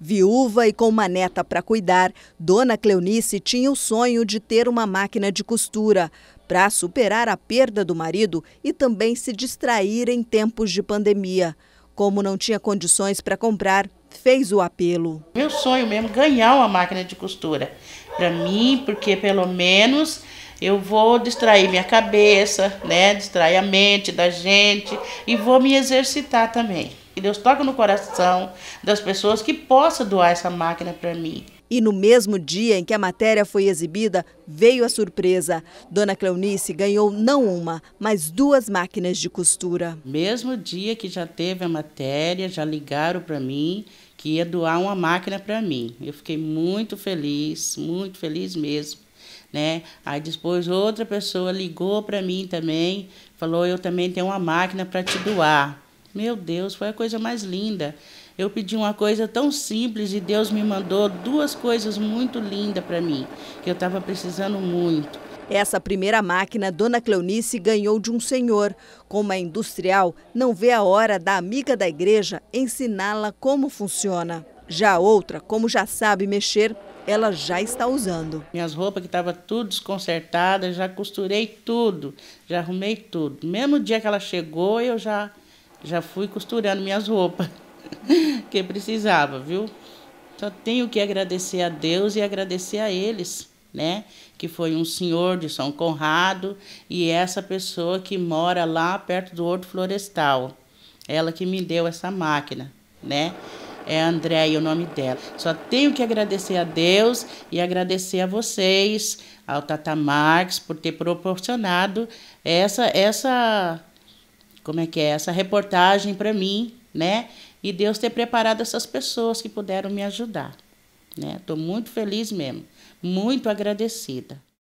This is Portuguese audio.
Viúva e com uma neta para cuidar, Dona Cleonice tinha o sonho de ter uma máquina de costura para superar a perda do marido e também se distrair em tempos de pandemia. Como não tinha condições para comprar, fez o apelo. Meu sonho mesmo ganhar uma máquina de costura para mim, porque pelo menos eu vou distrair minha cabeça, né, distrair a mente da gente e vou me exercitar também que Deus toque no coração das pessoas que possa doar essa máquina para mim. E no mesmo dia em que a matéria foi exibida, veio a surpresa. Dona Cleonice ganhou não uma, mas duas máquinas de costura. Mesmo dia que já teve a matéria, já ligaram para mim que ia doar uma máquina para mim. Eu fiquei muito feliz, muito feliz mesmo. Né? Aí depois outra pessoa ligou para mim também, falou: Eu também tenho uma máquina para te doar. Meu Deus, foi a coisa mais linda. Eu pedi uma coisa tão simples e Deus me mandou duas coisas muito lindas para mim, que eu estava precisando muito. Essa primeira máquina, Dona Cleonice ganhou de um senhor. Como é industrial, não vê a hora da amiga da igreja ensiná-la como funciona. Já a outra, como já sabe mexer, ela já está usando. Minhas roupas que estavam tudo desconcertadas, já costurei tudo, já arrumei tudo. Mesmo dia que ela chegou, eu já já fui costurando minhas roupas que precisava, viu? Só tenho que agradecer a Deus e agradecer a eles, né? Que foi um senhor de São Conrado e essa pessoa que mora lá perto do Horto Florestal. Ela que me deu essa máquina, né? É Andréia o nome dela. Só tenho que agradecer a Deus e agradecer a vocês, ao Tata Marques, por ter proporcionado essa, essa como é que é essa reportagem para mim, né? E Deus ter preparado essas pessoas que puderam me ajudar, né? Tô muito feliz mesmo, muito agradecida.